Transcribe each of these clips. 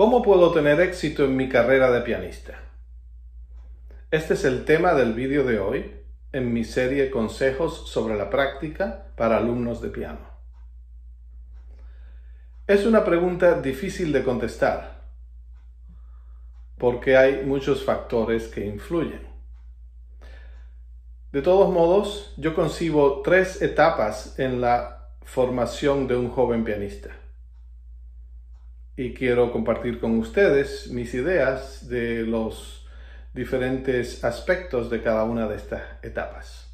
¿Cómo puedo tener éxito en mi carrera de pianista? Este es el tema del vídeo de hoy en mi serie Consejos sobre la práctica para alumnos de piano. Es una pregunta difícil de contestar porque hay muchos factores que influyen. De todos modos, yo concibo tres etapas en la formación de un joven pianista y quiero compartir con ustedes mis ideas de los diferentes aspectos de cada una de estas etapas.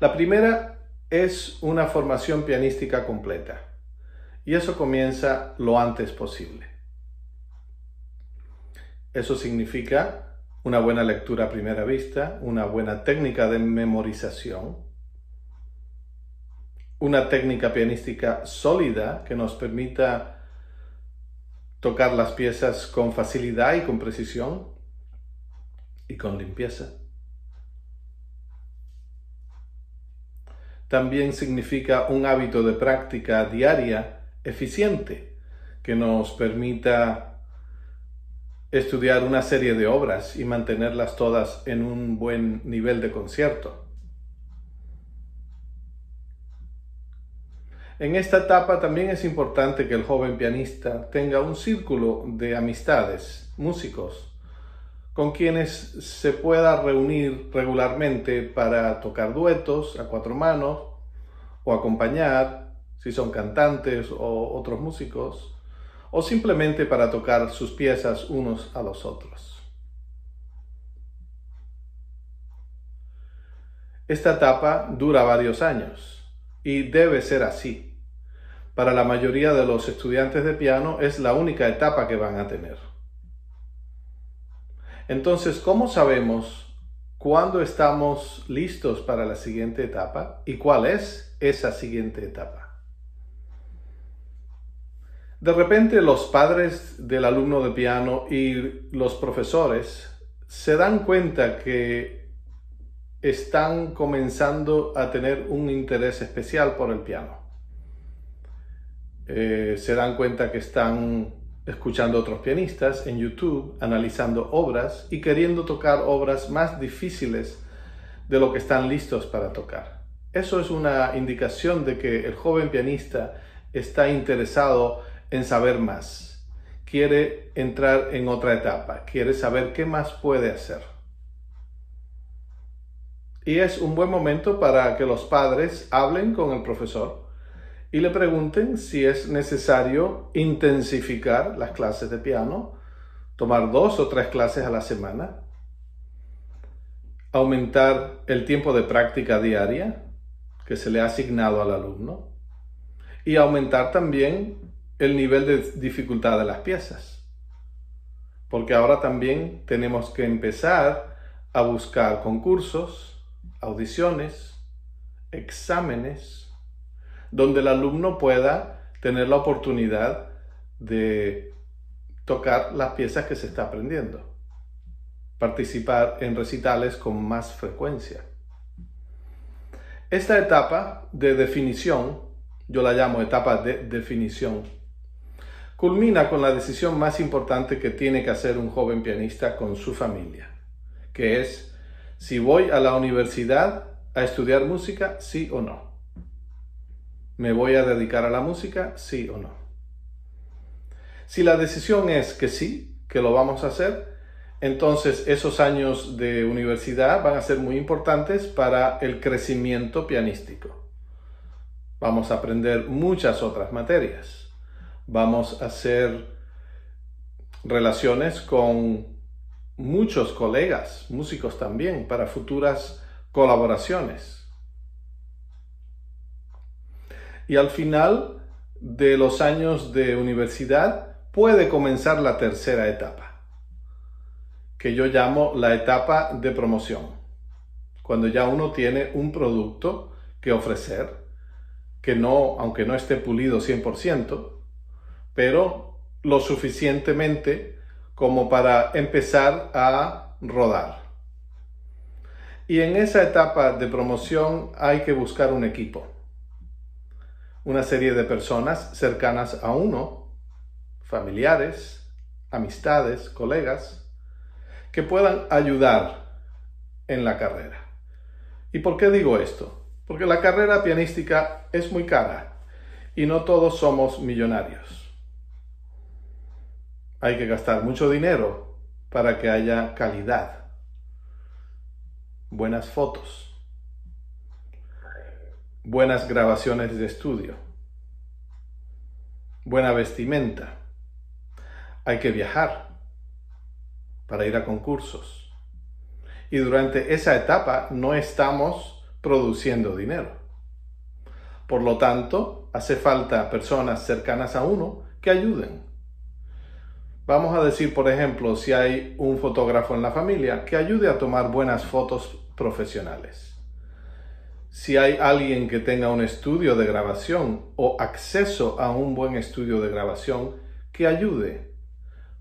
La primera es una formación pianística completa y eso comienza lo antes posible. Eso significa una buena lectura a primera vista, una buena técnica de memorización, una técnica pianística sólida que nos permita tocar las piezas con facilidad y con precisión y con limpieza. También significa un hábito de práctica diaria eficiente que nos permita estudiar una serie de obras y mantenerlas todas en un buen nivel de concierto. En esta etapa también es importante que el joven pianista tenga un círculo de amistades, músicos, con quienes se pueda reunir regularmente para tocar duetos a cuatro manos o acompañar, si son cantantes o otros músicos, o simplemente para tocar sus piezas unos a los otros. Esta etapa dura varios años y debe ser así. Para la mayoría de los estudiantes de piano es la única etapa que van a tener. Entonces, ¿cómo sabemos cuándo estamos listos para la siguiente etapa y cuál es esa siguiente etapa? De repente los padres del alumno de piano y los profesores se dan cuenta que están comenzando a tener un interés especial por el piano. Eh, se dan cuenta que están escuchando otros pianistas en YouTube, analizando obras y queriendo tocar obras más difíciles de lo que están listos para tocar. Eso es una indicación de que el joven pianista está interesado en saber más, quiere entrar en otra etapa, quiere saber qué más puede hacer. Y es un buen momento para que los padres hablen con el profesor y le pregunten si es necesario intensificar las clases de piano, tomar dos o tres clases a la semana, aumentar el tiempo de práctica diaria que se le ha asignado al alumno y aumentar también el nivel de dificultad de las piezas. Porque ahora también tenemos que empezar a buscar concursos, audiciones, exámenes, donde el alumno pueda tener la oportunidad de tocar las piezas que se está aprendiendo, participar en recitales con más frecuencia. Esta etapa de definición, yo la llamo etapa de definición, culmina con la decisión más importante que tiene que hacer un joven pianista con su familia, que es si voy a la universidad a estudiar música, sí o no. ¿Me voy a dedicar a la música? Sí o no. Si la decisión es que sí, que lo vamos a hacer, entonces esos años de universidad van a ser muy importantes para el crecimiento pianístico. Vamos a aprender muchas otras materias. Vamos a hacer relaciones con muchos colegas, músicos también, para futuras colaboraciones. Y al final de los años de universidad puede comenzar la tercera etapa, que yo llamo la etapa de promoción, cuando ya uno tiene un producto que ofrecer, que no, aunque no esté pulido 100%, pero lo suficientemente como para empezar a rodar. Y en esa etapa de promoción hay que buscar un equipo, una serie de personas cercanas a uno, familiares, amistades, colegas, que puedan ayudar en la carrera. ¿Y por qué digo esto? Porque la carrera pianística es muy cara y no todos somos millonarios hay que gastar mucho dinero para que haya calidad, buenas fotos, buenas grabaciones de estudio, buena vestimenta. Hay que viajar para ir a concursos. Y durante esa etapa no estamos produciendo dinero. Por lo tanto, hace falta personas cercanas a uno que ayuden. Vamos a decir, por ejemplo, si hay un fotógrafo en la familia, que ayude a tomar buenas fotos profesionales. Si hay alguien que tenga un estudio de grabación o acceso a un buen estudio de grabación, que ayude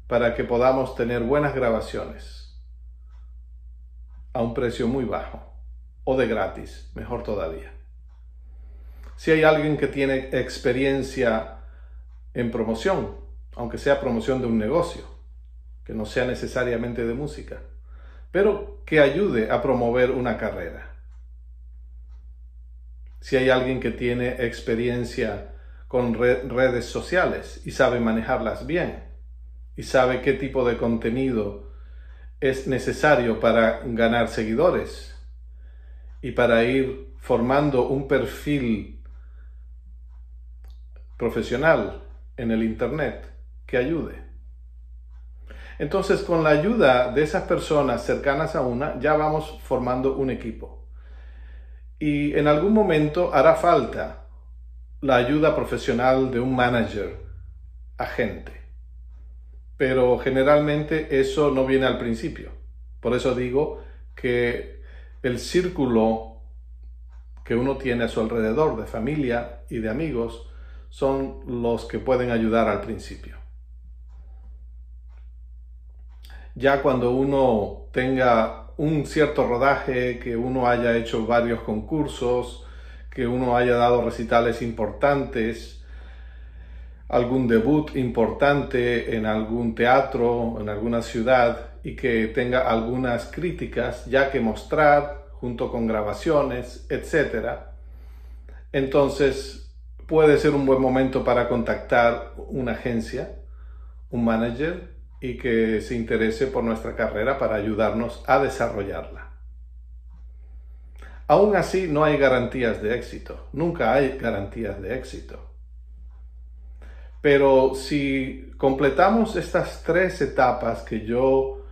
para que podamos tener buenas grabaciones a un precio muy bajo o de gratis, mejor todavía. Si hay alguien que tiene experiencia en promoción, aunque sea promoción de un negocio, que no sea necesariamente de música, pero que ayude a promover una carrera. Si hay alguien que tiene experiencia con redes sociales y sabe manejarlas bien, y sabe qué tipo de contenido es necesario para ganar seguidores y para ir formando un perfil profesional en el Internet ayude. Entonces, con la ayuda de esas personas cercanas a una, ya vamos formando un equipo. Y en algún momento hará falta la ayuda profesional de un manager, agente. Pero generalmente eso no viene al principio. Por eso digo que el círculo que uno tiene a su alrededor de familia y de amigos son los que pueden ayudar al principio. ya cuando uno tenga un cierto rodaje, que uno haya hecho varios concursos, que uno haya dado recitales importantes, algún debut importante en algún teatro, en alguna ciudad y que tenga algunas críticas ya que mostrar junto con grabaciones, etc. Entonces puede ser un buen momento para contactar una agencia, un manager y que se interese por nuestra carrera para ayudarnos a desarrollarla. Aún así, no hay garantías de éxito. Nunca hay garantías de éxito. Pero si completamos estas tres etapas que yo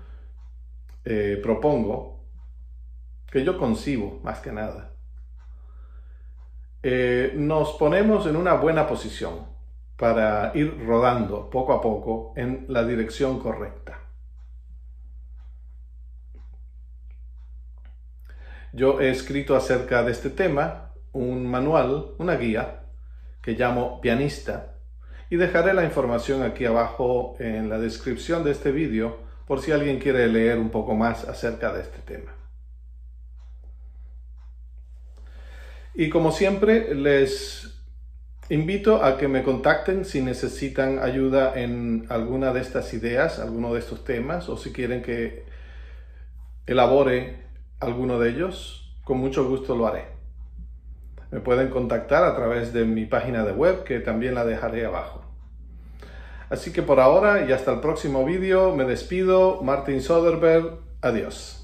eh, propongo, que yo concibo más que nada, eh, nos ponemos en una buena posición para ir rodando poco a poco en la dirección correcta. Yo he escrito acerca de este tema un manual, una guía, que llamo Pianista, y dejaré la información aquí abajo en la descripción de este vídeo por si alguien quiere leer un poco más acerca de este tema. Y como siempre, les Invito a que me contacten si necesitan ayuda en alguna de estas ideas, alguno de estos temas, o si quieren que elabore alguno de ellos, con mucho gusto lo haré. Me pueden contactar a través de mi página de web, que también la dejaré abajo. Así que por ahora y hasta el próximo vídeo, me despido, Martin Soderberg, adiós.